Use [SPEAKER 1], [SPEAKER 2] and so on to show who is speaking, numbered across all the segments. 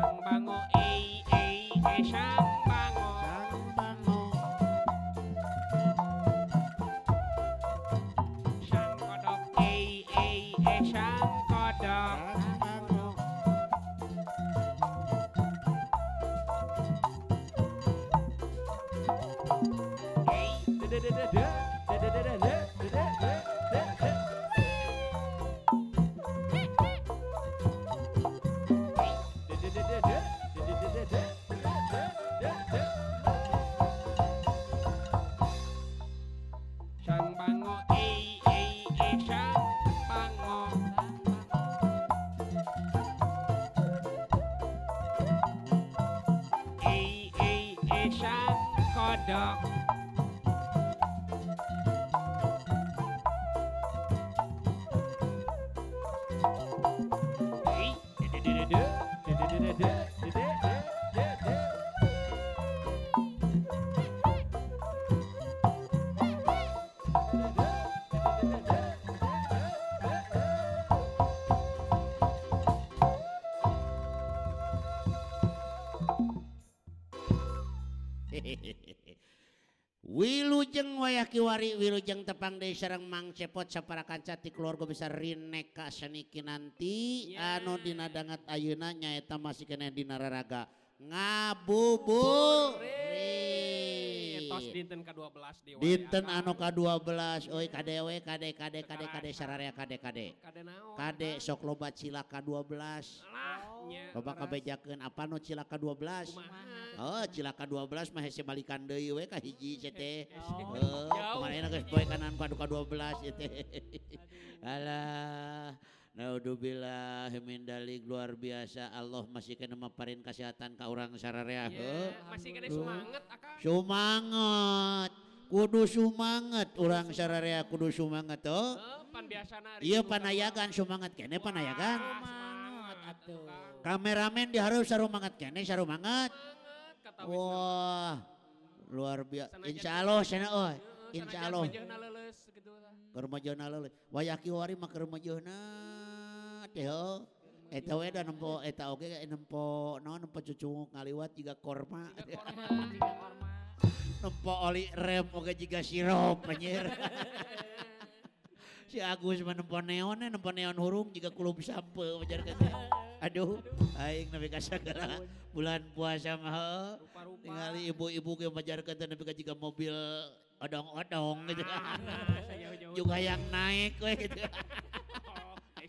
[SPEAKER 1] Gampang o ei ei e eh, shampang dog. Quran wayaki wari wiluujeng tepang Des Serang Ma cepotpara kacatik keluarga bisa Rine kassaniki nanti andinadanggat ayunanyaeta masih ke di nararaga ngabubu harus12 dinten Anoka12 Odew sardekdek sok lobat silaka12 cobajaken apacilaka 12 Ohcilaka 12 masih sebalikanuka 12 Naudzubillah min dalik luar biasa Allah masih kena maparin kesehatan ke orang sararea yeah, iya, masih kena semangat akak. semangat kudu semangat orang sararea kudu semangat iya, tuh oh, pan biasa nari iya panayagan semangat kene panayagan semangat atuh kameramen diharus semangat kene semangat. wah luar biasa insya Allah sana oh insya Allah kermajana leles gitu, wayaki wari mah kermajana cu kaliwat jugama siro menye si Agus menemp neon neonung jika kalau bisa Aduh bulan puasa mahal baru kali ibu-ibu kejar mobil odong-odong ah, juga yang naikha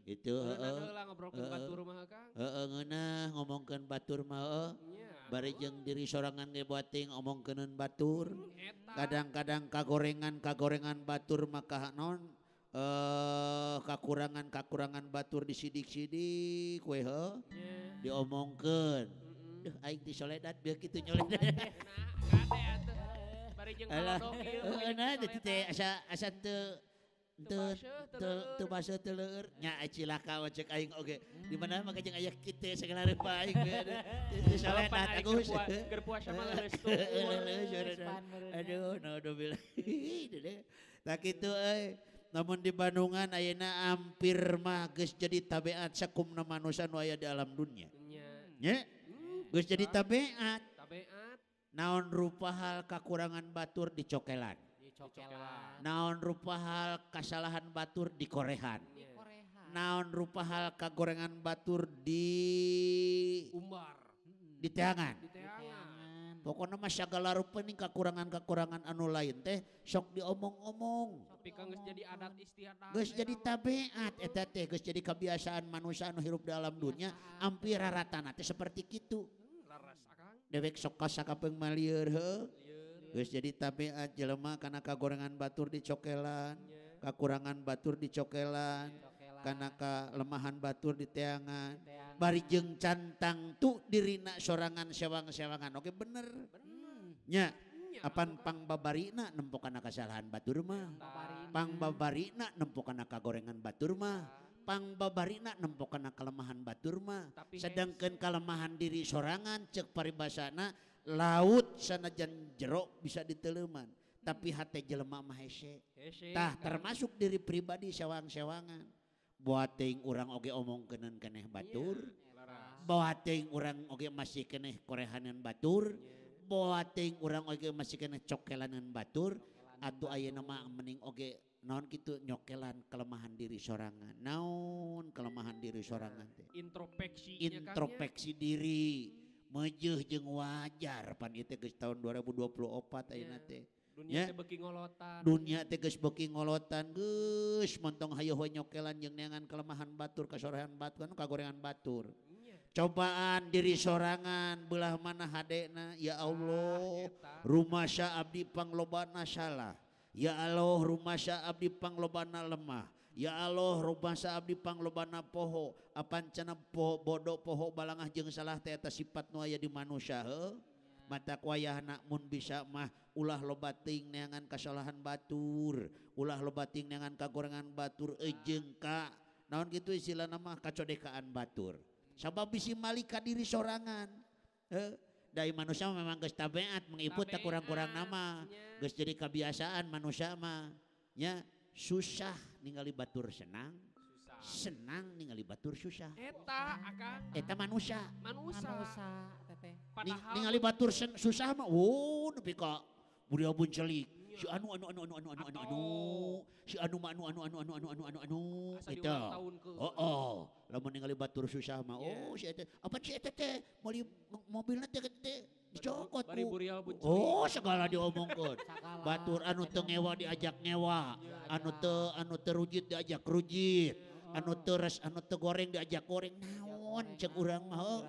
[SPEAKER 1] kalau itu ngomongkan Batur mau barejeng diri soranganngebu omongkenen Batur hmm, kadang-kadang kagorengankagorengan Batur maka non eh kakurangan-kakurangan Batur di sidik-sidik wo diomoongken Soled begitu bahasa telurnya cilaka wajek aing oke di mana hmm. maka jeung aya kita segala rupa aing salah nak aku keur puasa mah leres aduh no do bilang tak itu euy eh. namun di Bandungan ayeuna hampir mah geus jadi tabiat sakumna manusia nu aya di alam dunia iya. nya hmm, geus jadi tabiat tabiat naon rupa hal kekurangan batur dicokelan naon rupa hal kesalahan Batur di Korehan naon rupa hal kegorengan Batur di Umar di teangan pokok Mas la rupeni kakurangan-kakurangan anu lain teh sok di omong-omong tapi kang jadi anak ist jadi tabat eh, jadi kebiasaan manusia hirup dalam dunia ampirrata seperti itu hmm, dewek sokaaka peng malir jadi tabi jelemah karenaaka gorengan batur dicokellan kakurangan Batur dicokelan karena ke leahan Batur di teangan barijeng cantang tuh dirinak sorangan sewangseewangan Oke benernya hmm, apa Pa Baina nemmpu karenaakaalahan battur rumah Pa Babarina nemmpukanaka gorengan batturmah Pa Babarina nempok karena kelemahan Baturmah sedangkan kalemahan diri sorangan cek paribasana kalau laut sanajan jeruk bisa diteleman tapi HP jelemah termasuk diri pribadi sewang sewangan buat orang oge omong geneh Batur orang Oge masih keeh korehanan Batur Oge masih keehkellanan Batur atau namaingge non gitu nyokellan kelemahan diri serngan naun kelemahan diri seorang nanti intropeksi intropeksi diri kalaujjeng wajar pandit tahun 2024 tetan Gung Haynyolan jeangan kelemahan Batur kesohan Bau Ka gorean Batur cobaan diri sorangan belah mana hadekna ya ah, Allah rumahya Abi Paglobana salah ya Allah rumahya Abi Paglobana lemah ya ya Allah robubah saat dipang Lobana poho apancana bodokpohok balaangan jeng salah teata sifat nuaya di manusia mata kuaya anakmun bisa mah ulah lobating ne dengan kesalahan Batur ulah lo bating dengan kagorangan Batur ejengka eh, namun gitu istilah nama kacodekaan Batur sabab isi Malika diri sorangan dari manusia memang geststabat mengput tak kurang-ku nama jadi kebiasaan manusia mah ya ya susah ningali batur senang senang ningali di batur susah kita manusia batur susah mau kok belia pun celi batur susah mau apa mobil aja detik dicokot bari oh segala diomongkan batur anu teu ngewa diajak ngewa iya, anu iya. teu anu teu rujit diajak rujit iya. anu teu res anu teu goreng diajak goreng naon cek urang mah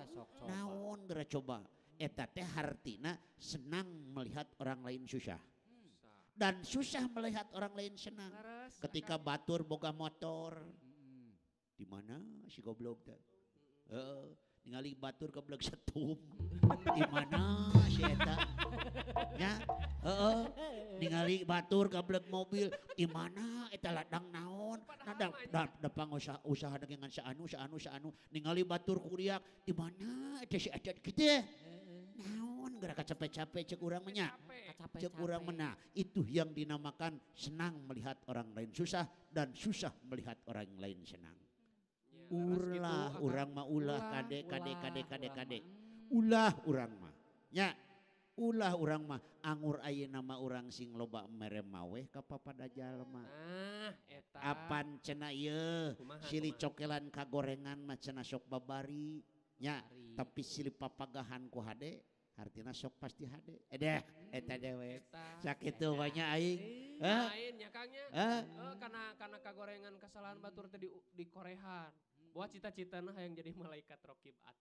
[SPEAKER 1] naon geura coba eta teh hartina senang melihat orang lain susah hmm. dan susah melihat orang lain senang ketika batur boga motor di mana si goblok teh ningali batur keblek setum di mana si ya? nya heeh ningali batur keblek mobil di mana eta ladang naon Ada, da, da usaha usaha dengan saanu saanu saanu ningali batur kuriak di mana eta si eta gede naon gerak capek-capek cek urang menya cek urang mena itu yang dinamakan senang melihat orang lain susah dan susah melihat orang lain senang kalau Urlah uma ulah kadekdek dek dekdek Ulah urangmanya Ulah urangma anggur a nama orang sing lobak mere maweh kapal padajallma Kapan ah, cenaye siih cokelan kagorengan mac cenas sook babarinya tapi siih papagahanku Hdek Kar so pasti had eh, de hmm. dewe sakit itu banyaking eh, karena ke gorengankesalahan Batur tadi di korehan hmm. buat cita-cita nah yang jadi malaikat Rockkimnya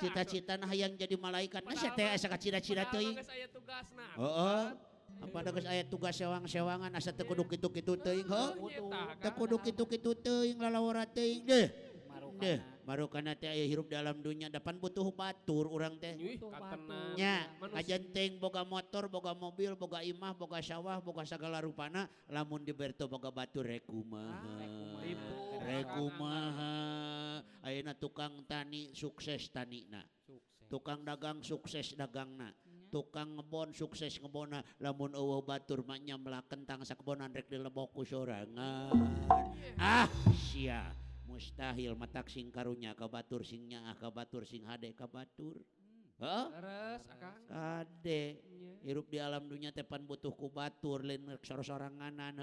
[SPEAKER 1] cita-cita nah yang jadi malaikat TSKcita-cita cuy tugas Oh, oh. kalau ayat tugas sewang sewangan aski baru hi dalam dunya depan butuh fatur orang teh ajang boga motor boga mobil boga imah boga sawah boga sagalarupana lamun diberto boga Bau regumauma A tukang tani sukses tanina tukang dagang sukses dagang kalau tukang ngebon sukses kebona namunmun batur many melakenang sak kebonaan leboku sorangan ah mustahil mata sing karunya ka batur singnya batur sing HD ka Baturdek hmm. hirup di alam dunya tepan butuh ku baturrik soanganan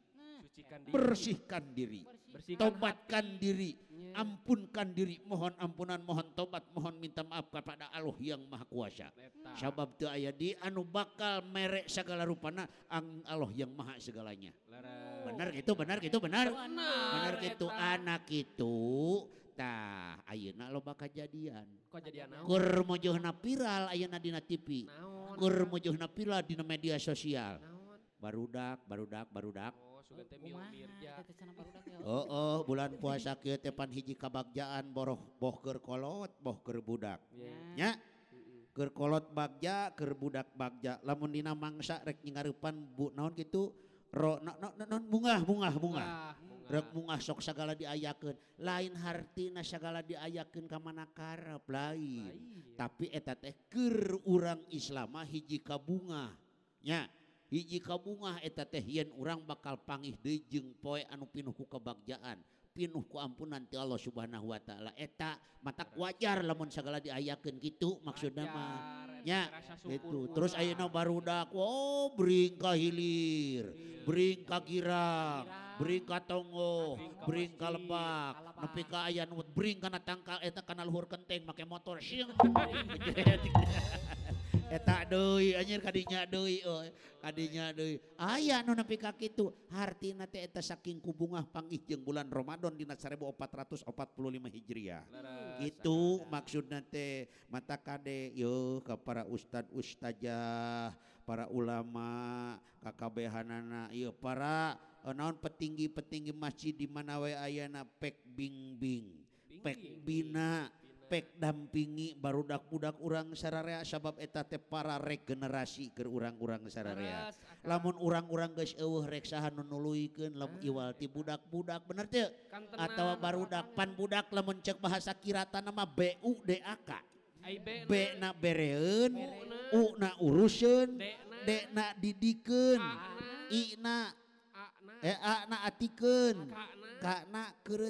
[SPEAKER 1] bersihkan diri, bersihkan diri. Bersihkan tobatkan hati. diri, yeah. ampunkan diri, mohon ampunan, mohon tobat, mohon minta maaf kepada Allah yang Maha Kuasa. Sebab itu ayat di anu bakal merek segala rupana ang Allah yang Maha segalanya. Lera. Benar gitu, benar gitu, benar. Benar gitu anak itu tah ayeuna loba kejadian. Kejadian naon? Keur mojohna viral ayeuna dina TV. Naon? Keur mojohna viral dina media sosial. Naon? Barudak, barudak, barudak. Oh. Oh bulan puasa ketepan hijji kabagjaan boohboh kerkolot bohkerbudak ya kerkolot Bagja kerbudak Bagja lamundina mangsa rekpan Buon gitu bunga bunga bunga rek bunga sokagala diayaken lain hart nasyagala diyakin kemana kar playi tapi etetaker urang Islam hijika bunganya kita kalau jika bunga eta tehian orang bakal pangi dejeng poi anu pinuh ku kebakjaan pinuhku ampun nanti Allah subhanahu wa ta'ala etak mata wajar namun segala diayakin gitu maksud namanya itu terus aya no barudak oh, be ka hilir bering ka girang be ka tonggo beringkah lembak tapiK aya bering karena tangka etak kehurkente pakai motor siha tak Doi tadinya Doi tadinya Do Ayahnakak ituhati nanti kita saking kubunga panggije bulan Romadhon di nas 1445 Hijriyah itu maksud nanti mata kadek y kepada Ustadz Ustadzah para ulama KKB Hananayo para eh, naon petinggi-petinggi masjid di manawe Ana pek Bing Bbing pekbina dampingi baru dak-budak orang sararia sabab eteta para regenerasi ke urang-orang sararia namun orang-orang guys reksahan menuuluiken lowati ah. budak-budak bener atau baru pan budaklah mencek bahasa kirrata nama buUda bere uru didikkenken Ka kere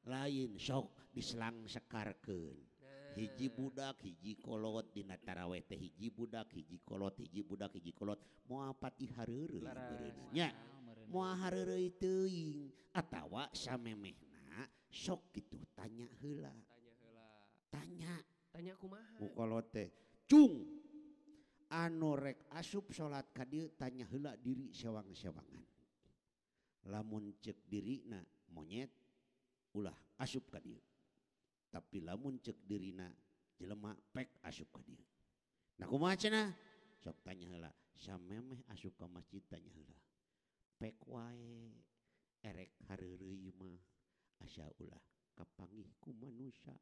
[SPEAKER 1] kalau lain sok dilang sekarken hijji budak hiji kolot ditara we hijji budak hijji kolotdakjikolothar sok gitu tanya hela tanya tanya anorek asup salat tanya helak diri sewang la cek diri nah monyeta kalaulah asupkan dia tapilah muncek dirina jelemak pek asupkan dianyalah aska masnyalah pek wae erek harima asya ulah kepangiku manusia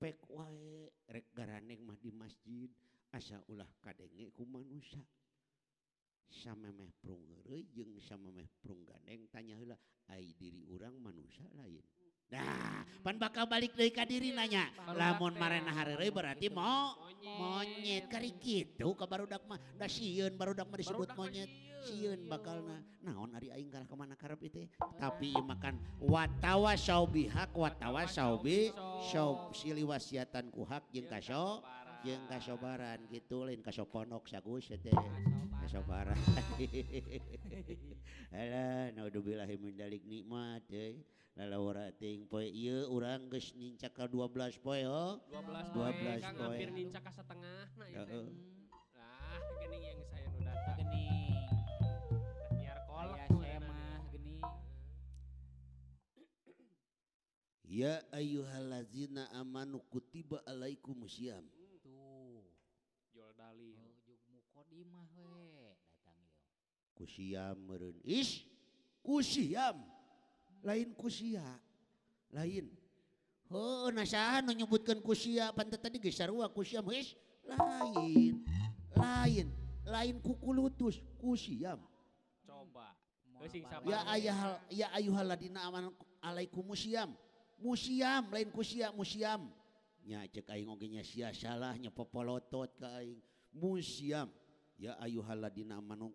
[SPEAKER 1] pek wae re negara nikmah di masjid asya ulah kangku manusia kalau samaung deng tanyalah diri urang manusia lain dahpan bakal balik darika diri nanya lamon mare hari berarti mau monyetkeriki tuh ke barudakma siun barudak disebut monyet siun bakal nah na on Ariing kemanaep itu tapi makan wattawasubiha wattawa Saudi si wasihatan kuha jengka jengka sobaran gitu lainsoponok sagus parahbillah menda nikmat 12 12tengah ah, ya Ayu halazina aman kutiba alaikum siamm siam menis kusiaam lain kusia lain nasahan menyebutkan kusia pan tadi gesar lain lain lain kuku lutus kusiaam coba ayayu alaikum museum museum lain kuusia museumamnya ceka ngogenya salahnya pepolo tot kain museum ya Ayuhalladdinamanung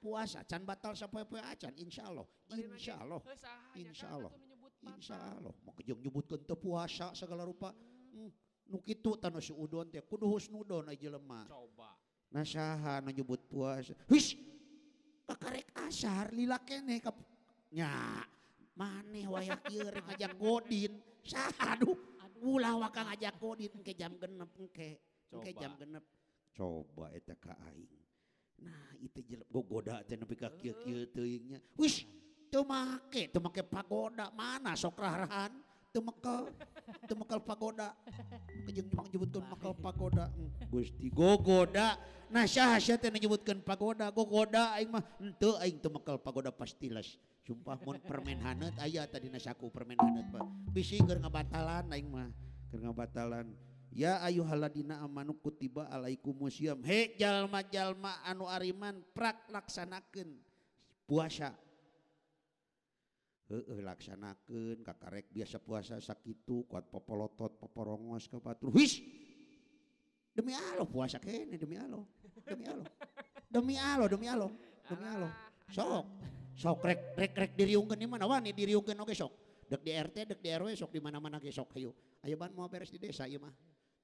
[SPEAKER 1] puasa can batal sapoe-poe acan insya Allah insya Allah insya Allah insya Allah mau kejeng nyebutkan teu puasa segala rupa hmm. nu kitu tanu udon teh kudu husnudon aja lemah coba nasaha nu nyebut puasa wis kakarek asar lila kene ka nya maneh wayah kieu ngajak godin saha duh ulah wakang ngajak godin kejam jam genep engke engke jam genep coba eta ka aing itulekda make make pagoda mana sohan itukal pagoda pagoda hmm, Gusti gogoda nas menyebutkan pagoda gogoda itu hmm, pagoda pasti sumpah permen hanet ayaah tadi nasku permenhanet Pakbatalanmah karenabatalan kalau Ayu Haldina amanuku tiba alaikum museum hekjal majal ma anu Ariman pralakksanaken puasa laksanaken Kak karek biasa puasa sakit kuat popolo tot peongos ke demi puasa demi demi demi so sorek diri diri di-ayo bantu mau beres di desa mah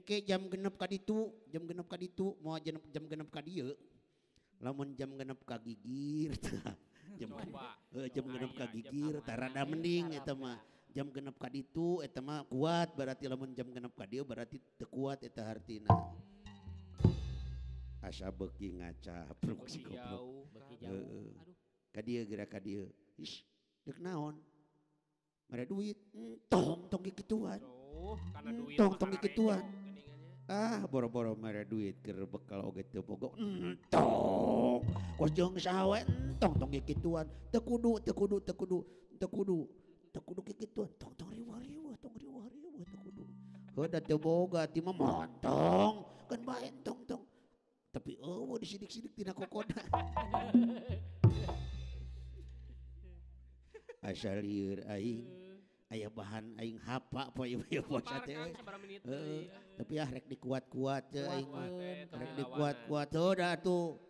[SPEAKER 1] ke jam genp tadi itu jam genp tadi itu mau aja jam genap ka lamun jam genap ka giggir jam eh, jam ka giggirrada mening jam genp ka itu kuat berarti lamun jam genap ka dia berarti tekuatetatina as ngaca fruksi geraon duit tong tongan tongng Ah, boro-boro marah duit terbe tapi-dik karena ya bahaning tapi akrek ah dikuat-kuat diat-kuat tuh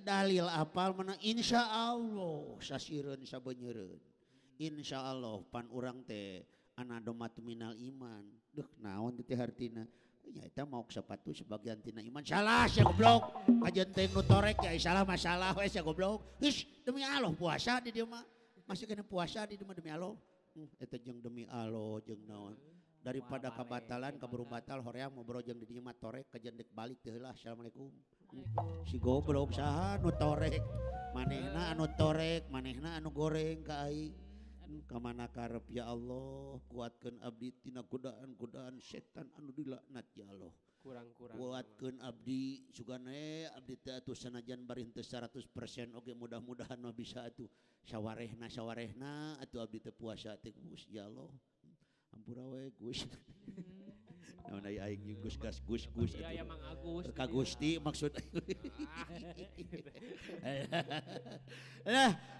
[SPEAKER 1] dalil apal mana Insya Allah sanyi Insya Allah pan orangte anadoma Terminal iman degnaon ti Hartina kita maupa sebagiantina iman salah goblok ajaek salah masalah goblok demi Allah puasa masukin puasa di demi Allah Hmm, jeng demi Al jengnaon daripada kabatalan kaburumbatal ho yang membroojang dilima torek kejedek balikalaikum sigo be usahau torek maneh anu torek manehna anu goreng ka hmm, kemana kar Allah kuatkan Abditina godaan godaan setan anula nadjaloh buat Abdi Sudi eh, sanajan Barintus 100% Oke mudah-mudahan nobi bisa tuh sawwaehna sawwaehna atau Ab puasa ya lo amuraka hmm. Gusti maksud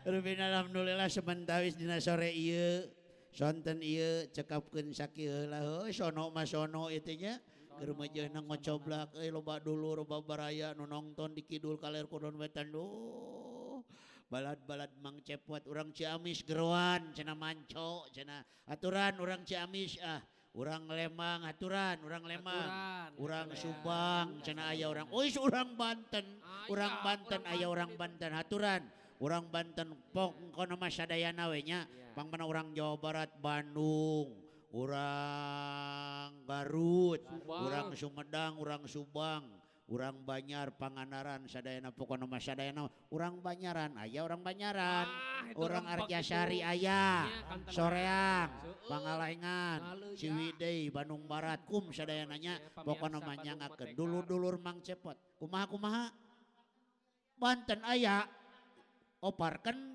[SPEAKER 1] alhamdulillah sebentawisre cekap sono Masono itunya k eh, dulu nononton di Kidul kalirtan balat-balat Ma cepot orang Ciamis Geruan cena mancok aturan orang Ciamis orang ah, lemang aturan orang lemang orang Subang cena ayah orang orang Banten orang Banten Ayah orang Banten haturan orang Banten Poa namanya Bang orang Jawa Barat Bandung kalau orang barut orang Sumedang orang Subang orang Banar panganaran Saana pokokmah orang Banaran Ayah orang Banaran orang ah, Arja Syari ayah soreang pengaalaanwi Bandung Baratkum seadanya pokok namanya nga ke dulu-dulur Ma cepet ku maku maha Banten ayaah oparkanku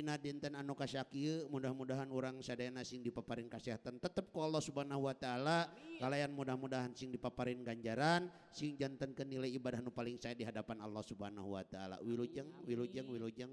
[SPEAKER 1] dinten An Kaki mudah-mudahan orang se sing dipaparin kesehatan tetap ke Allah Subhanahu Wa ta'ala kalian mudah-mudahan sing dipaparin ganjaran singjanntenng ke nilai ibadahmu paling saya di hadapan Allah Subhanahu Wa ta'ala willng willjeng willajeng